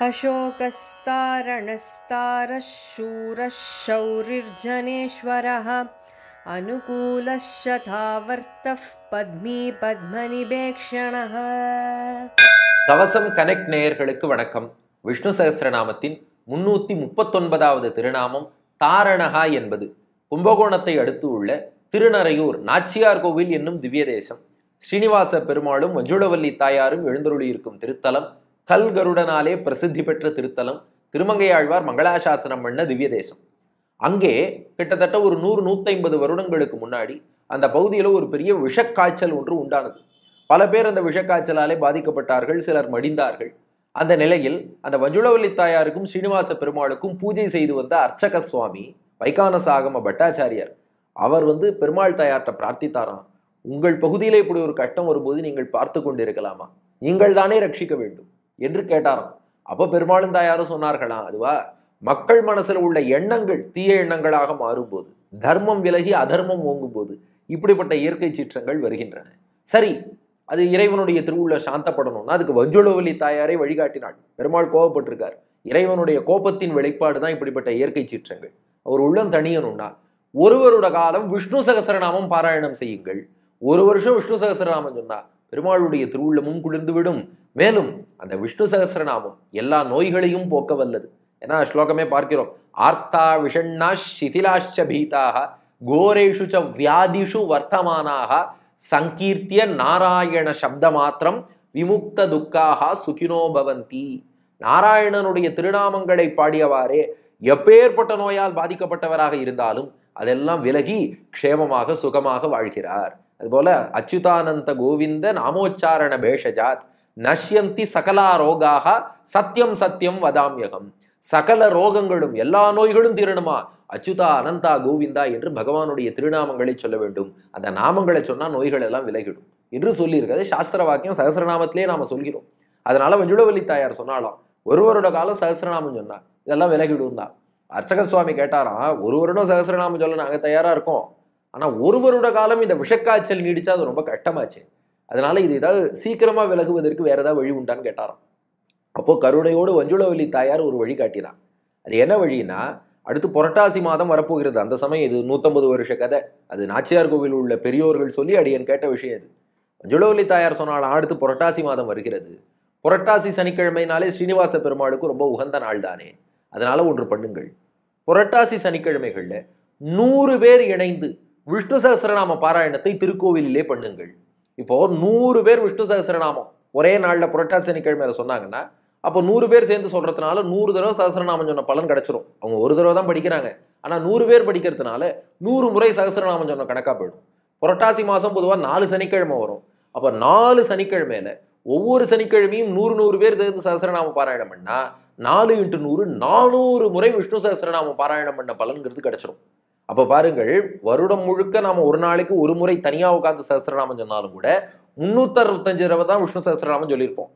अशोकस्तारणस्तारः शूरः शौरिर्जनेश्वरः अनुकूलः கவசம் கனெக்ட் நேயர்களுக்கு வணக்கம் விஷ்ணு சகசிரநாமத்தின் முன்னூற்றி முப்பத்தொன்பதாவது திருநாமம் தாரணகா என்பது கும்பகோணத்தை அடுத்து உள்ள திருநறையூர் நாச்சியார் கோவில் என்னும் திவ்ய தேசம் ஸ்ரீனிவாச பெருமாளும் மஞ்சுளவல்லி தாயாரும் எழுந்தருளியிருக்கும் திருத்தலம் கல்கருடனாலே பிரசித்தி பெற்ற திருத்தலம் திருமங்கையாழ்வார் மங்களாசாசனம் பண்ண திவ்ய தேசம் அங்கே கிட்டத்தட்ட ஒரு நூறு நூற்றி வருடங்களுக்கு முன்னாடி அந்த பகுதியில் ஒரு பெரிய விஷக்காய்ச்சல் ஒன்று உண்டானது பல பேர் அந்த விஷக்காய்ச்சலாலே பாதிக்கப்பட்டார்கள் சிலர் மடிந்தார்கள் அந்த நிலையில் அந்த வஜுளவல்லி தாயாருக்கும் ஸ்ரீனிவாச பெருமாளுக்கும் பூஜை செய்து வந்த அர்ச்சக சுவாமி வைகானசாகம பட்டாச்சாரியார் அவர் வந்து பெருமாள் தாயார்கிட்ட பிரார்த்தித்தாராம் உங்கள் பகுதியில் இப்படி ஒரு கஷ்டம் வரும்போது நீங்கள் பார்த்து கொண்டிருக்கலாமா நீங்கள் தானே ரட்சிக்க வேண்டும் என்று கேட்டாராம் அப்போ பெருமாளும் தாயாரும் சொன்னார்களாம் அதுவா மக்கள் மனசில் உள்ள எண்ணங்கள் தீய எண்ணங்களாக மாறும்போது தர்மம் விலகி அதர்மம் ஓங்கும் போது இப்படிப்பட்ட இயற்கை சீற்றங்கள் வருகின்றன சரி அது இறைவனுடைய திருவுள்ள சாந்தப்படணும்னா அதுக்கு வஞ்சுளவலி தாயாரை வழிகாட்டினாள் பெருமாள் கோவப்பட்டிருக்கார் இறைவனுடைய கோபத்தின் வெளிப்பாடு தான் இப்படிப்பட்ட இயற்கை சீற்றங்கள் அவர் உள்ளம் தனியணும்னா ஒருவரோட காலம் விஷ்ணு சகசரநாமம் பாராயணம் செய்யுங்கள் ஒரு வருஷம் விஷ்ணு சகசரநாமம் சொன்னா பெருமாளுடைய திருவுள்ளமும் குளிர்ந்துவிடும் மேலும் அந்த விஷ்ணு சகசிரநாமம் எல்லா நோய்களையும் போக்க வல்லது ஏன்னா ஸ்லோகமே பார்க்கிறோம் ஆர்த்தா விஷண்ணா சிதிலாஷ்ச பீதாக கோரேஷு ச வியாதிஷு வர்த்தமானாக சங்கீர்த்திய நாராயண சப்த மாத்திரம் விமுக்த துக்காக சுகினோ பவந்தி நாராயணனுடைய திருநாமங்களை பாடியவாறே எப்பேற்பட்ட நோயால் பாதிக்கப்பட்டவராக இருந்தாலும் அதெல்லாம் விலகி க்ஷேமமாக சுகமாக வாழ்கிறார் அதுபோல அச்சுதானந்த கோவிந்த நாமோச்சாரண பேஷஜாத் நஷ்யந்தி சகலா ரோகாக சத்தியம் சத்தியம் வதாமியகம் சகல ரோகங்களும் எல்லா நோய்களும் தீரணுமா அச்சுதா அனந்தா கோவிந்தா என்று பகவானுடைய திருநாமங்களை சொல்ல வேண்டும் அந்த நாமங்களை சொன்னால் நோய்கள் எல்லாம் விலகிடும் என்று சொல்லியிருக்கிறது சாஸ்திர வாக்கியம் சகசிரநாமத்திலே நாம் சொல்கிறோம் அதனால வஞ்சுடவல்லி தாயார் சொன்னாலாம் ஒரு வருட காலம் சகசிரநாமம் சொன்னார் இதெல்லாம் விலகிடும் தான் அர்ச்சக சுவாமி கேட்டாராம் ஒரு வருடம் சகசிரநாமம் சொல்ல நாங்கள் தயாராக இருக்கோம் ஆனால் ஒரு வருட காலம் இந்த விஷக்காய்ச்சல் நீடிச்சா அது ரொம்ப கஷ்டமாச்சு அதனால் இது ஏதாவது சீக்கிரமாக விலகுவதற்கு வேறு ஏதாவது வழி உண்டான்னு கேட்டாராம் அப்போது கருணையோடு வஞ்சுளவல்லி தாயார் ஒரு வழி காட்டினான் அது என்ன வழின்னா அடுத்து புரட்டாசி மாதம் வரப்போகிறது அந்த சமயம் இது நூற்றம்பது வருஷ கதை அது நாச்சியார் கோவில் உள்ள பெரியோர்கள் சொல்லி அடியன் கேட்ட விஷயம் இது வஞ்சுளவல்லி தாயார் சொன்னால் அடுத்து புரட்டாசி மாதம் வருகிறது புரட்டாசி சனிக்கிழமைனாலே ஸ்ரீனிவாச பெருமாளுக்கு ரொம்ப உகந்த நாள் தானே அதனால் ஒன்று பண்ணுங்கள் புரட்டாசி சனிக்கிழமைகளில் நூறு பேர் இணைந்து விஷ்ணு சகசிரநாம பாராயணத்தை திருக்கோவிலிலே பண்ணுங்கள் இப்போ நூறு பேர் விஷ்ணு சகசிரநாமம் ஒரே நாளில் புரட்டாசி சனிக்கிழமையில சொன்னாங்கன்னா அப்போ நூறு பேர் சேர்ந்து சொல்கிறதுனால நூறு தடவை சகசிரநாமம் சொன்ன பலன் கிடச்சிரும் அவங்க ஒரு தடவை தான் படிக்கிறாங்க ஆனால் நூறு பேர் படிக்கிறதுனால நூறு முறை சகசிரநாமம் சொன்ன கணக்காக போயிடும் புரட்டாசி மாதம் பொதுவாக நாலு சனிக்கிழமை வரும் அப்போ நாலு சனிக்கிழமையில ஒவ்வொரு சனிக்கிழமையும் நூறு நூறு பேர் சேர்ந்து சகசரநாம பாராயணம் பண்ணால் நாலு இன்ட்டு நூறு நானூறு முறை விஷ்ணு சகசரநாமம் பாராயணம் பண்ண பலன்கிறது கிடச்சிரும் அப்போ பாருங்கள் வருடம் முழுக்க நாம் ஒரு நாளைக்கு ஒரு முறை தனியாக உட்காந்து சஹசிரநாமம் சொன்னாலும் கூட முந்நூற்றஞ்சு தடவை தான் விஷ்ணு சஹசிரநாமம் சொல்லியிருப்போம்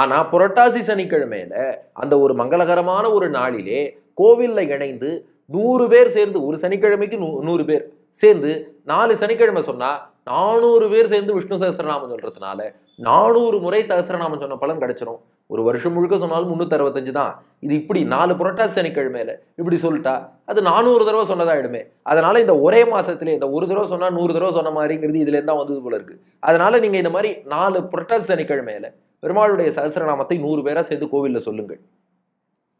ஆனால் புரட்டாசி சனிக்கிழமையில் அந்த ஒரு மங்களகரமான ஒரு நாளிலே கோவிலில் இணைந்து நூறு பேர் சேர்ந்து ஒரு சனிக்கிழமைக்கு நூ நூறு பேர் சேர்ந்து நாலு சனிக்கிழமை சொன்னால் நானூறு பேர் சேர்ந்து விஷ்ணு சகசிரநாமம் சொல்கிறதுனால நானூறு முறை சகசிரநாமம் சொன்ன பலன் கிடச்சிரும் ஒரு வருஷம் முழுக்க சொன்னாலும் அறுபத்தஞ்சு தான் இது இப்படி நாலு புரட்டாசி சனிக்கிழமையில் இப்படி சொல்லிட்டா அது நானூறு தடவை சொன்னதாயிடுமே அதனால் இந்த ஒரே மாசத்துல இந்த ஒரு தடவை சொன்னால் நூறு தடவை சொன்ன மாதிரிங்கிறது இதுலேருந்து தான் வந்தது போல இருக்குது அதனால் நீங்கள் இந்த மாதிரி நாலு புரட்டாசி சனிக்கிழமையில் பெருமாளுடைய சகசிரநாமத்தை நூறு பேரா சேர்ந்து கோவிலில் சொல்லுங்கள்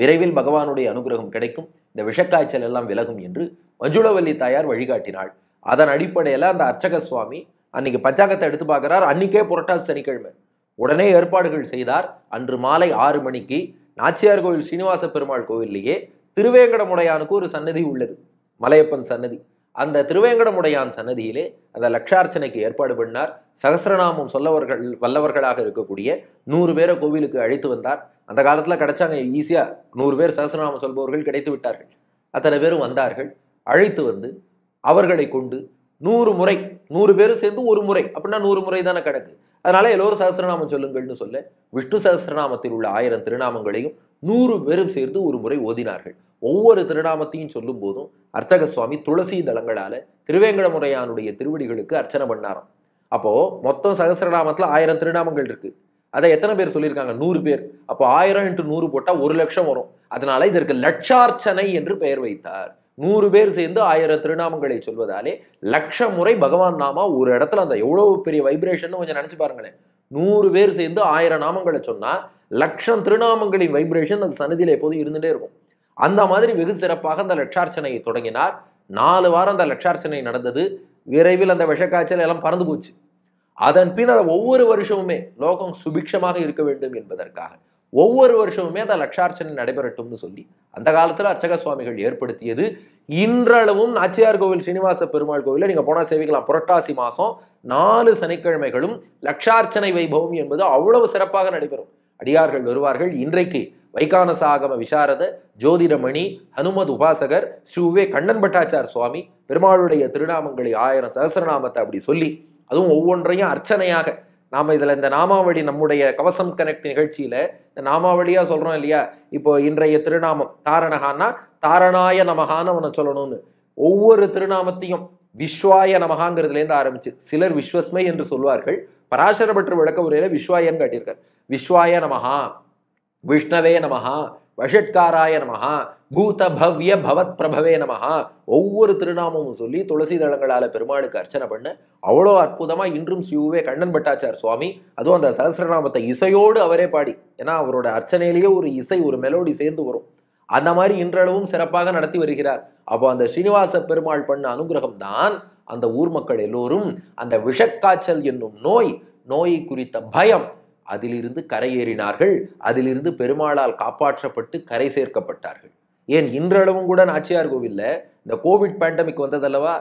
விரைவில் பகவானுடைய அனுகிரகம் கிடைக்கும் இந்த விஷக்காய்ச்சல் எல்லாம் விலகும் என்று மஞ்சுளவல்லி தாயார் வழிகாட்டினாள் அதன் அடிப்படையில் அந்த அர்ச்சக சுவாமி அன்னைக்கு பஞ்சாங்கத்தை எடுத்து பார்க்குறார் அன்றைக்கே புரட்டாசி சனிக்கிழமை உடனே ஏற்பாடுகள் செய்தார் அன்று மாலை ஆறு மணிக்கு நாச்சியார் கோயில் ஸ்ரீனிவாச பெருமாள் கோவிலேயே திருவேங்கடமுடையானுக்கு ஒரு சன்னதி உள்ளது மலையப்பன் சன்னதி அந்த திருவேங்கடமுடையான் சன்னதியிலே அந்த லட்சார்ச்சனைக்கு ஏற்பாடு பண்ணார் சகசிரநாமம் சொல்லவர்கள் வல்லவர்களாக இருக்கக்கூடிய நூறு பேரை கோவிலுக்கு அழைத்து வந்தார் அந்த காலத்தில் கிடைச்சாங்க ஈஸியாக நூறு பேர் சகசிரநாமம் சொல்பவர்கள் கிடைத்து விட்டார்கள் அத்தனை பேரும் வந்தார்கள் அழைத்து வந்து அவர்களை கொண்டு நூறு முறை நூறு பேரும் சேர்ந்து ஒரு முறை அப்படின்னா நூறு முறை தானே கணக்கு அதனால எல்லோரும் சகசிரநாமம் சொல்லுங்கள்னு சொல்ல விஷ்ணு சகசிரநாமத்தில் உள்ள ஆயிரம் திருநாமங்களையும் நூறு பேரும் சேர்ந்து ஒரு முறை ஓதினார்கள் ஒவ்வொரு திருநாமத்தையும் சொல்லும் போதும் அர்ச்சக சுவாமி துளசி தளங்களால திருவேங்கட முறையானுடைய திருவடிகளுக்கு அர்ச்சனை பண்ணாராம் அப்போ மொத்தம் சகசிரநாமத்துல ஆயிரம் திருநாமங்கள் இருக்கு அதை எத்தனை பேர் சொல்லியிருக்காங்க நூறு பேர் அப்போ ஆயிரம் இன்ட்டு நூறு போட்டால் ஒரு லட்சம் வரும் அதனால இதற்கு லட்சார்ச்சனை என்று பெயர் வைத்தார் நூறு பேர் சேர்ந்து ஆயிரம் திருநாமங்களை சொல்வதாலே லட்ச முறை பகவான் நாமா ஒரு இடத்துல அந்த எவ்வளோ பெரிய வைப்ரேஷன் கொஞ்சம் நினச்சி பாருங்களேன் நூறு பேர் சேர்ந்து ஆயிரம் நாமங்களை சொன்னால் லட்சம் திருநாமங்களின் வைப்ரேஷன் அந்த சன்னதியில் எப்போதும் இருந்துட்டே இருக்கும் அந்த மாதிரி வெகு சிறப்பாக அந்த லட்சார்ச்சனையை தொடங்கினார் நாலு வாரம் அந்த லட்சார்ச்சனை நடந்தது விரைவில் அந்த விஷக்காய்ச்சல் எல்லாம் பறந்து போச்சு அதன் பின் அதை ஒவ்வொரு வருஷமுமே லோகம் சுபிக்ஷமாக இருக்க வேண்டும் என்பதற்காக ஒவ்வொரு வருஷமுமே அந்த லட்சார்ச்சனை நடைபெறட்டும்னு சொல்லி அந்த காலத்தில் அர்ச்சக சுவாமிகள் ஏற்படுத்தியது இன்றளவும் நாச்சியார் கோவில் ஸ்ரீனிவாச பெருமாள் கோவிலில் நீங்கள் போனால் சேவிக்கலாம் புரட்டாசி மாதம் நாலு சனிக்கிழமைகளும் லட்சார்ச்சனை வைபவம் என்பது அவ்வளவு சிறப்பாக நடைபெறும் அடியார்கள் வருவார்கள் இன்றைக்கு வைகானசாகம விசாரத ஜோதிடமணி ஹனுமத் உபாசகர் ஸ்ரீவே கண்ணன் பட்டாச்சார் சுவாமி பெருமாளுடைய திருநாமங்களை ஆயிரம் சகசரநாமத்தை அப்படி சொல்லி அதுவும் ஒவ்வொன்றையும் அர்ச்சனையாக நாம் இதில் இந்த நாமாவளி நம்முடைய கவசம் கனெக்ட் நிகழ்ச்சியில் இந்த நாமாவளியாக சொல்கிறோம் இல்லையா இப்போ இன்றைய திருநாமம் தாரணகான்னா தாரணாய நமகான்னு அவனை சொல்லணும்னு ஒவ்வொரு திருநாமத்தையும் விஸ்வாய நமகாங்கிறதுலேருந்து ஆரம்பிச்சு சிலர் விஸ்வஸ்மை என்று சொல்வார்கள் பராசரபற்று விளக்க உரையில விஸ்வாயன்னு காட்டியிருக்கார் விஸ்வாய நமகா விஷ்ணவே நமகா வஷட்காராய நமகா பூத பவ்ய பவத் பிரபவே நமகா ஒவ்வொரு திருநாமமும் சொல்லி துளசி தளங்களால் பெருமாளுக்கு அர்ச்சனை பண்ண அவ்வளோ அற்புதமாக இன்றும் சிவுவே கண்ணன் பட்டாச்சார் சுவாமி அதுவும் அந்த சஹசிரநாமத்தை இசையோடு அவரே பாடி ஏன்னா அவரோட அர்ச்சனையிலேயே ஒரு இசை ஒரு மெலோடி சேர்ந்து வரும் அந்த மாதிரி இன்றளவும் சிறப்பாக நடத்தி வருகிறார் அப்போ அந்த ஸ்ரீனிவாச பெருமாள் பண்ண அனுகிரகம் தான் அந்த ஊர் மக்கள் எல்லோரும் அந்த விஷக்காய்ச்சல் என்னும் நோய் நோயை குறித்த பயம் அதிலிருந்து கரையேறினார்கள் அதிலிருந்து பெருமாளால் காப்பாற்றப்பட்டு கரை சேர்க்கப்பட்டார்கள் ஏன் இன்றளவும் கூட நாச்சியார் கோவிலில் இந்த கோவிட் பேண்டமிக் வந்ததல்லவா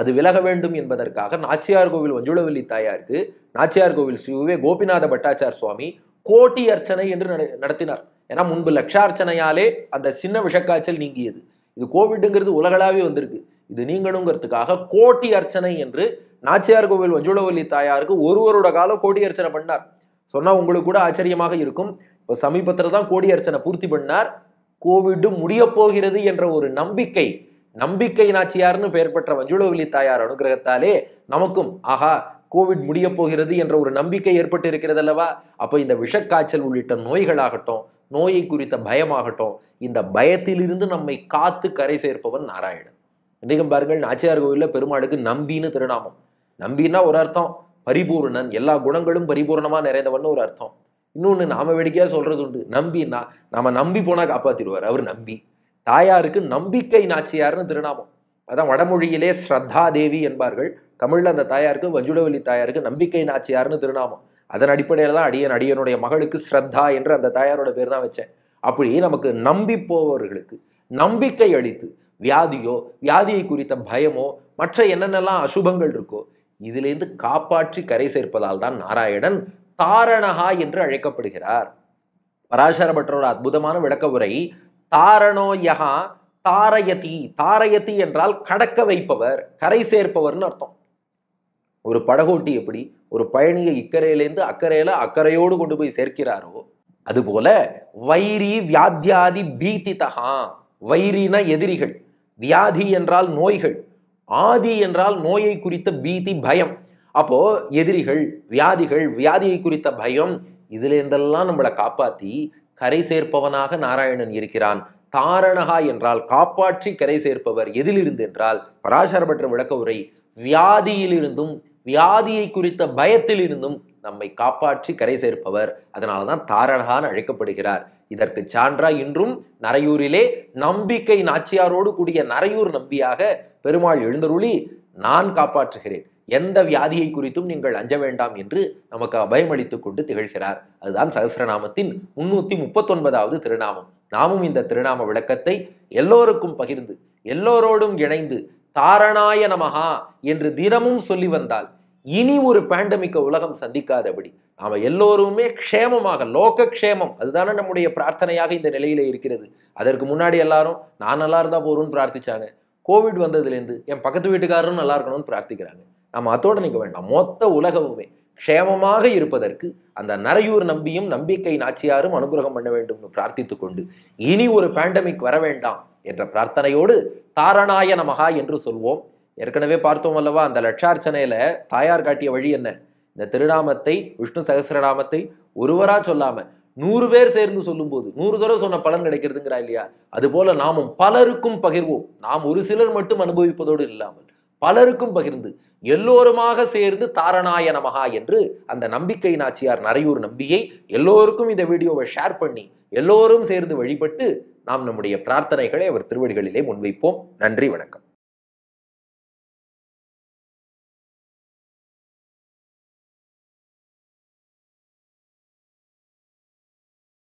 அது விலக வேண்டும் என்பதற்காக நாச்சியார் கோவில் வஞ்சுளவல்லி தாயாருக்கு நாச்சியார் கோவில் ஸ்ரீவே கோபிநாத பட்டாச்சார் சுவாமி கோட்டி அர்ச்சனை என்று நடத்தினார் ஏன்னா முன்பு லட்சார்ச்சனையாலே அந்த சின்ன விஷக்காய்ச்சல் நீங்கியது இது கோவிட்டுங்கிறது உலகளாவே வந்திருக்கு இது நீங்கணுங்கிறதுக்காக கோட்டி அர்ச்சனை என்று நாச்சியார் கோவில் வஞ்சுளவல்லி தாயாருக்கு ஒருவரோட காலம் கோட்டி அர்ச்சனை பண்ணார் சொன்னால் உங்களுக்கு கூட ஆச்சரியமாக இருக்கும் இப்போ சமீபத்தில் தான் கோடி அர்ச்சனை பூர்த்தி பண்ணார் கோவிட் முடிய போகிறது என்ற ஒரு நம்பிக்கை நம்பிக்கை நாச்சியார்னு பெயர் பெற்ற மஞ்சுளவலி தாயார் அனுகிரகத்தாலே நமக்கும் ஆஹா கோவிட் முடிய போகிறது என்ற ஒரு நம்பிக்கை ஏற்பட்டு இருக்கிறது அல்லவா அப்போ இந்த விஷக்காய்ச்சல் உள்ளிட்ட நோய்களாகட்டும் நோயை குறித்த பயமாகட்டும் இந்த பயத்திலிருந்து நம்மை காத்து கரை சேர்ப்பவன் நாராயணன் இன்றைக்கும் பாருங்கள் நாச்சியார் கோவிலில் பெருமாளுக்கு நம்பின்னு திருநாமம் நம்பின்னா ஒரு அர்த்தம் பரிபூர்ணன் எல்லா குணங்களும் பரிபூர்ணமாக நிறைந்தவன் ஒரு அர்த்தம் இன்னொன்று நாம வேடிக்கையாக சொல்கிறது உண்டு நம்பின்னா நாம நாம் நம்பி போனால் காப்பாற்றிடுவார் அவர் நம்பி தாயாருக்கு நம்பிக்கை நாச்சியார்னு திருநாமம் அதான் வடமொழியிலே ஸ்ரத்தா தேவி என்பார்கள் தமிழில் அந்த தாயாருக்கு வஞ்சுடவல்லி தாயாருக்கு நம்பிக்கை நாச்சியார்னு திருநாமம் அதன் அடிப்படையில் தான் அடியன் அடியனுடைய மகளுக்கு ஸ்ரத்தா என்று அந்த தாயாரோட பேர் தான் வச்சேன் அப்படி நமக்கு நம்பி போவர்களுக்கு நம்பிக்கை அளித்து வியாதியோ வியாதியை குறித்த பயமோ மற்ற என்னென்னலாம் அசுபங்கள் இருக்கோ இதிலிருந்து காப்பாற்றி கரை சேர்ப்பதால் தான் நாராயணன் தாரணகா என்று அழைக்கப்படுகிறார் பராசர பட்டரோட அற்புதமான விளக்க உரை தாரணோயகா தாரயதி தாரயதி என்றால் கடக்க வைப்பவர் கரை சேர்ப்பவர்னு அர்த்தம் ஒரு படகோட்டி எப்படி ஒரு பயணியை இக்கரையிலேருந்து அக்கறையில அக்கறையோடு கொண்டு போய் சேர்க்கிறாரோ அதுபோல வைரி வியாத்தியாதி பீதி தகா வைரின எதிரிகள் வியாதி என்றால் நோய்கள் ஆதி என்றால் நோயை குறித்த பீதி பயம் அப்போ எதிரிகள் வியாதிகள் வியாதியை குறித்த பயம் இதுலேருந்தெல்லாம் நம்மளை காப்பாற்றி கரை சேர்ப்பவனாக நாராயணன் இருக்கிறான் தாரணகா என்றால் காப்பாற்றி கரை சேர்ப்பவர் எதிலிருந்து என்றால் பராசரமற்ற விளக்க உரை வியாதியிலிருந்தும் வியாதியை குறித்த பயத்திலிருந்தும் நம்மை காப்பாற்றி கரை சேர்ப்பவர் அதனால தான் தாரணகான் அழைக்கப்படுகிறார் இதற்கு சான்றா இன்றும் நரையூரிலே நம்பிக்கை நாச்சியாரோடு கூடிய நரையூர் நம்பியாக பெருமாள் எழுந்தருளி நான் காப்பாற்றுகிறேன் எந்த வியாதியை குறித்தும் நீங்கள் அஞ்ச வேண்டாம் என்று நமக்கு அபயமளித்துக் கொண்டு திகழ்கிறார் அதுதான் சகசிரநாமத்தின் முன்னூற்றி முப்பத்தொன்பதாவது திருநாமம் நாமும் இந்த திருநாம விளக்கத்தை எல்லோருக்கும் பகிர்ந்து எல்லோரோடும் இணைந்து தாரணாய நமகா என்று தினமும் சொல்லி வந்தால் இனி ஒரு பேண்டமிக்க உலகம் சந்திக்காதபடி நாம எல்லோருமே க்ஷேமமாக லோக க்ஷேமம் அதுதானே நம்முடைய பிரார்த்தனையாக இந்த நிலையிலே இருக்கிறது அதற்கு முன்னாடி எல்லாரும் நான் நல்லா இருந்தால் போறோம்னு பிரார்த்திச்சாங்க கோவிட் வந்ததுலேருந்து என் பக்கத்து வீட்டுக்காரரும் நல்லா இருக்கணும்னு பிரார்த்திக்கிறாங்க நம்ம அத்தோடு நிற்க வேண்டாம் மொத்த உலகமுமே க்ஷேமமாக இருப்பதற்கு அந்த நரையூர் நம்பியும் நம்பிக்கை நாச்சியாரும் அனுகிரகம் பண்ண வேண்டும் பிரார்த்தித்து கொண்டு இனி ஒரு பேண்டமிக் வர வேண்டாம் என்ற பிரார்த்தனையோடு தாரணாய நமகா என்று சொல்வோம் ஏற்கனவே பார்த்தோம் அல்லவா அந்த லட்சார்ச்சனையில் தாயார் காட்டிய வழி என்ன இந்த திருநாமத்தை விஷ்ணு சகசிரநாமத்தை ஒருவரா சொல்லாமல் நூறு பேர் சேர்ந்து சொல்லும்போது நூறு தடவை சொன்ன பலன் கிடைக்கிறதுங்கிறா இல்லையா அதுபோல நாமும் பலருக்கும் பகிர்வோம் நாம் ஒரு சிலர் மட்டும் அனுபவிப்பதோடு இல்லாமல் பலருக்கும் பகிர்ந்து எல்லோருமாக சேர்ந்து தாரணாய நமகா என்று அந்த நம்பிக்கை நாச்சியார் நரையூர் நம்பியை எல்லோருக்கும் இந்த வீடியோவை ஷேர் பண்ணி எல்லோரும் சேர்ந்து வழிபட்டு நாம் நம்முடைய பிரார்த்தனைகளை அவர் திருவடிகளிலே முன்வைப்போம் நன்றி வணக்கம்